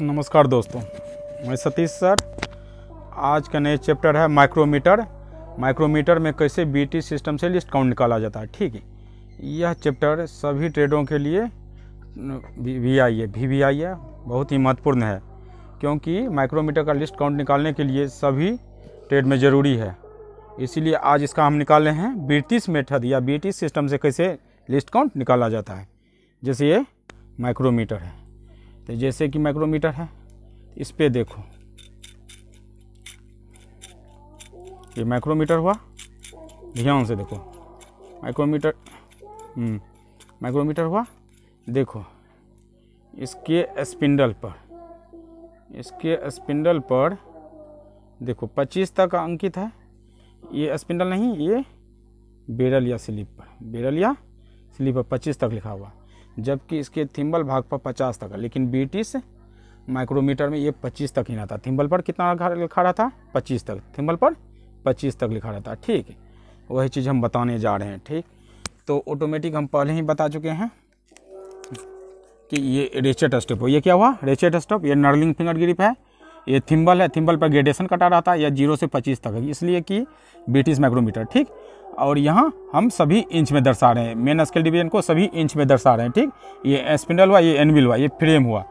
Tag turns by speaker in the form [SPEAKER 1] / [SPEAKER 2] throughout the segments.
[SPEAKER 1] नमस्कार दोस्तों मैं सतीश सर आज का नया चैप्टर है माइक्रोमीटर माइक्रोमीटर में कैसे बीटी सिस्टम से लिस्ट काउंट निकाला जाता है ठीक है यह चैप्टर सभी ट्रेडों के लिए वी आई है वी वी आई है बहुत ही महत्वपूर्ण है क्योंकि माइक्रोमीटर का लिस्ट काउंट निकालने के लिए सभी ट्रेड में ज़रूरी है इसीलिए आज इसका हम निकाले हैं ब्रिटिश मेथड या ब्रिटिश सिस्टम से कैसे लिस्ट काउंट निकाला जाता है जैसे ये माइक्रोमीटर है तो जैसे कि माइक्रोमीटर है इस पर देखो ये माइक्रोमीटर हुआ ध्यान से देखो माइक्रोमीटर माइक्रोमीटर हम्म, हुआ देखो इसके स्पिंडल पर इसके स्पिंडल पर देखो 25 तक अंकित है ये स्पिंडल नहीं ये बेरल या स्लिप पर बेरल या स्लिप पर 25 तक लिखा हुआ जबकि इसके थिम्बल भाग पर पचास तक है लेकिन ब्रिटिश माइक्रोमीटर में ये पच्चीस तक ही था थिम्बल पर कितना लिखा रहा था पच्चीस तक थिम्बल पर पच्चीस तक लिखा रहता ठीक है वही चीज़ हम बताने जा रहे हैं ठीक तो ऑटोमेटिक हम पहले ही बता चुके हैं कि ये रेचेट स्टॉप हो ये क्या हुआ रेचेट स्टॉप ये नर्लिंग फिंगर ग्रिप है ये थिम्बल है थिम्बल पर ग्रेडेशन कटा रहा था या जीरो से पच्चीस तक है इसलिए कि बीटिस माइक्रोमीटर ठीक और यहाँ हम सभी इंच में दर्शा रहे हैं मेन स्केल डिवीजन को सभी इंच में दर्शा रहे हैं ठीक ये स्पिंडल हुआ ये एनविल हुआ ये फ्रेम हुआ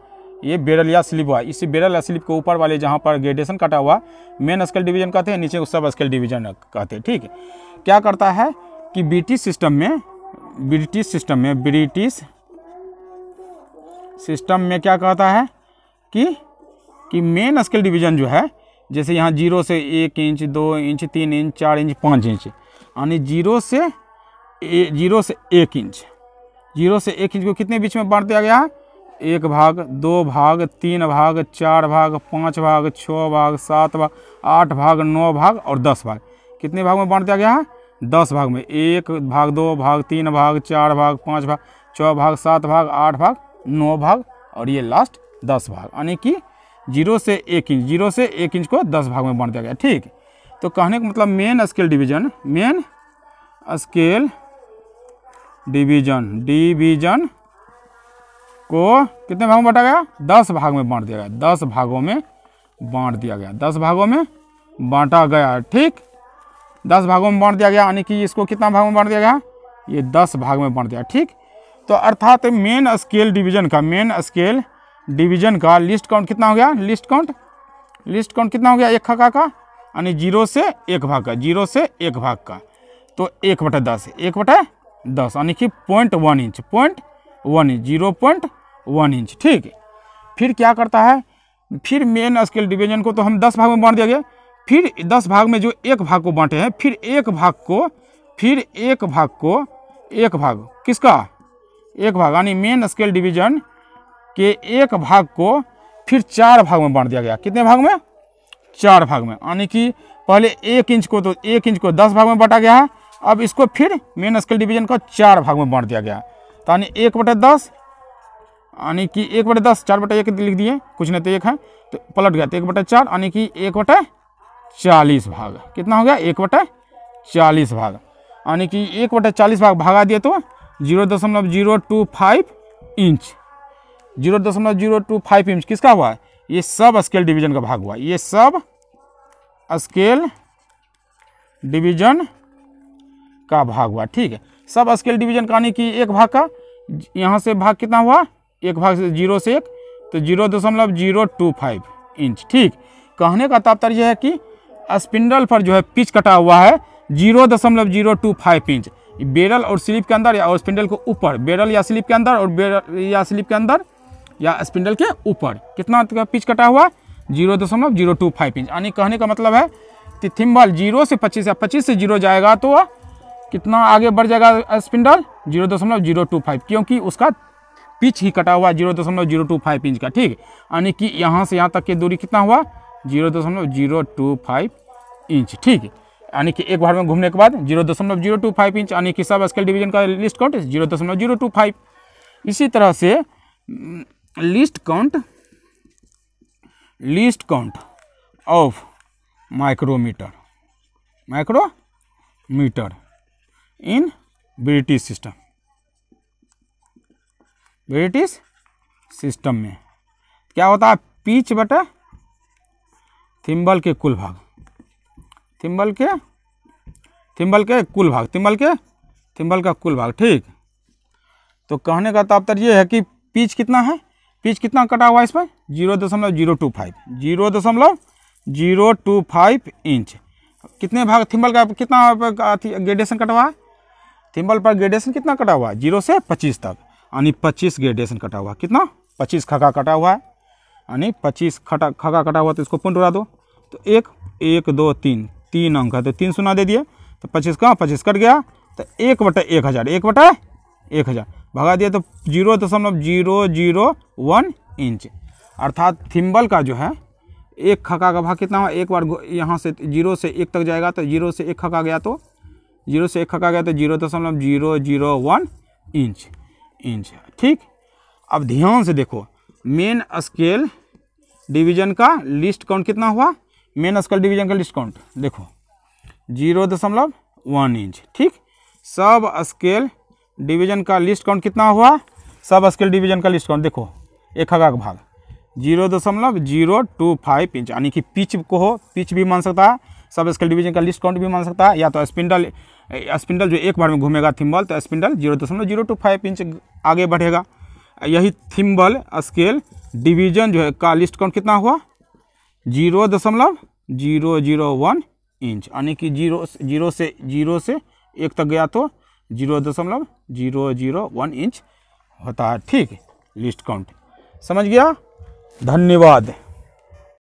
[SPEAKER 1] ये बेरल या स्लिप हुआ इसी बेरल या स्लिप के ऊपर वाले जहाँ पर ग्रेडेशन कटा हुआ मेन स्केल डिवीजन कहते हैं नीचे को सब स्केल डिवीजन कहते हैं ठीक क्या करता है कि ब्रिटिश सिस्टम में ब्रिटिश सिस्टम में ब्रिटिश सिस्टम में क्या कहता है कि कि मेन स्केल डिवीजन जो है जैसे यहाँ जीरो से एक इंच दो इंच तीन इंच चार इंच पाँच इंच यानी जीरो से ए, जीरो से एक इंच जीरो से एक इंच को कितने बीच में बांट दिया गया है एक भाग दो भाग तीन भाग चार भाग पाँच भाग छः भाग सात भाग आठ भाग नौ भाग और दस भाग कितने भाग में बांट दिया गया है दस भाग में एक भाग दो भाग तीन भाग चार भाग पाँच भाग छः भाग सात भाग आठ भाग नौ भाग और ये लास्ट दस भाग यानी कि जीरो से एक इंच जीरो से एक इंच को दस भाग में बांट दिया गया ठीक तो कहने का मतलब main scale division main scale division division को कितने भागों में बांटा गया दस भाग में बांट दिया गया दस भागों में बांट दिया गया दस भागों में बांटा गया ठीक दस भागों में बांट दिया गया यानी कि इसको कितना भाग में बांट दिया गया ये दस भाग में बांट दिया ठीक तो अर्थात मेन स्केल डिवीजन का मेन स्केल डिवीजन का लिस्ट काउंट कितना हो गया लिस्ट काउंट लिस्ट काउंट कितना हो गया एक खका का यानी जीरो से एक भाग का जीरो से एक भाग का तो एक बटा दस एक बटा दस यानी कि point one inch point one inch zero point one inch ठीक है फिर क्या करता है फिर मेन स्केल डिवीजन को तो हम दस भाग में बांट दिया गया फिर दस भाग में जो एक भाग को बांटे हैं फिर एक भाग को फिर एक भाग को एक भाग किसका एक भाग यानी मेन स्केल डिवीजन के एक भाग को फिर चार भाग में बांट दिया गया कितने भाग में चार भाग में यानी कि पहले एक इंच को तो एक इंच को दस भाग में बांटा गया है अब इसको फिर मेन स्केल डिवीजन को चार भाग में बांट दिया गया तो यानी एक बटे दस यानी कि एक बटे दस चार बटे एक लिख दिए कुछ नहीं तो एक है तो पलट गया तो एक बटे चार यानी कि एक बटे चालीस भाग कितना हो गया एक बटे चालीस भाग यानी कि एक बटे चालीस भाग भागा दिए तो जीरो दशमलव zero two five inch zero दशमलव जीरो टू फाइव इंच किसका हुआ है ये सब स्केल डिवीजन का भाग हुआ ये सब स्केल डिवीजन का भाग हुआ ठीक है सब स्केल डिवीजन का यानी कि एक भाग का यहाँ से भाग कितना हुआ एक भाग से जीरो से एक तो जीरो दशमलव जीरो टू फाइव इंच ठीक कहने का तात्पर्य यह है कि स्पिंडल पर जो है पिच कटा हुआ है जीरो दशमलव zero two five inch barrel और स्लिप के अंदर या और स्पिंडल के ऊपर बेरल या स्लिप के अंदर और बेरल या स्लिप के अंदर या स्पिंडल के ऊपर कितना पिच कटा हुआ जीरो दशमलव जीरो टू फाइव इंच यानी कहने का मतलब है कि थिम्बल जीरो से पच्चीस या पच्चीस से जीरो जाएगा तो कितना आगे बढ़ जाएगा स्पिंडल जीरो दशमलव जीरो टू फाइव क्योंकि उसका पिच ही कटा हुआ जीरो दशमलव जीरो टू फाइव इंच का ठीक यानी कि यहाँ से यहाँ तक की दूरी कितना हुआ जीरो दशमलव जीरो टू फाइव इंच ठीक यानी कि एक बार में घूमने के बाद जीरो दशमलव जीरो टू फाइव इंच यानी कि सब स्केल डिवीजन का लिस्ट काउंट जीरो दशमलव जीरो टू फाइव इसी तरह से least count least count of micrometer micrometer in British system British system में क्या होता है पीच बटा थिम्बल के कुल भाग थिम्बल के थिम्बल के कुल भाग थिम्बल के थिम्बल का कुल भाग ठीक तो कहने का तात्पर्य यह है कि पीच कितना है पिच कितना कटा हुआ है इसमें जीरो दशमलव जीरो टू फाइव जीरो दशमलव जीरो टू फाइव इंच कितने भाग थिम्बल का कितना ग्रेडेशन कटा हुआ है थिम्बल पर ग्रेडेशन कितना कटा हुआ है जीरो से पच्चीस तक यानी पच्चीस ग्रेडेशन कटा हुआ कितना पच्चीस खगा कटा हुआ है यानी पच्चीस खटा खगा कटा हुआ तो इसको पुन उड़ा दो तो एक एक दो तीन तीन अंक है तो तीन सुना दे दिए तो पच्चीस कहाँ पच्चीस कट गया तो एक बटा एक हज़ार एक बटा एक हज़ार भगा दिया तो जीरो दशमलव जीरो जीरो वन इंच अर्थात थिम्बल का जो है एक खका का भाग कितना एक बार यहाँ से जीरो से एक तक जाएगा तो जीरो से एक खका गया तो जीरो से एक खका गया तो जीरो दशमलव zero zero one inch inch ठीक अब ध्यान से देखो मेन स्केल डिवीजन का लिस्ट काउंट कितना हुआ मेन स्केल डिवीजन का लिस्ट काउंट देखो जीरो दशमलव वन इंच ठीक सब स्केल डिवीजन का लिस्ट काउंट कितना हुआ सब स्केल डिवीजन का लिस्ट काउंट देखो एक हगा का भाग जीरो दशमलव जीरो टू फाइव इंच यानी कि पिच को हो पिच भी मान सकता है सब स्केल डिवीजन का लिस्ट काउंट भी मान सकता है या तो स्पिंडल स्पिंडल जो एक बार में घूमेगा थिम्बल तो स्पिंडल जीरो दशमलव जीरो टू फाइव इंच आगे बढ़ेगा यही थिम्बल स्केल डिवीजन जो है का लिस्ट काउंट कितना हुआ जीरो दशमलव जीरो जीरो वन इंच यानी कि जीरो जीरो से जीरो से एक तक गया तो जीरो दशमलव जीरो जीरो वन इंच होता है ठीक लिस्ट काउंट समझ गया धन्यवाद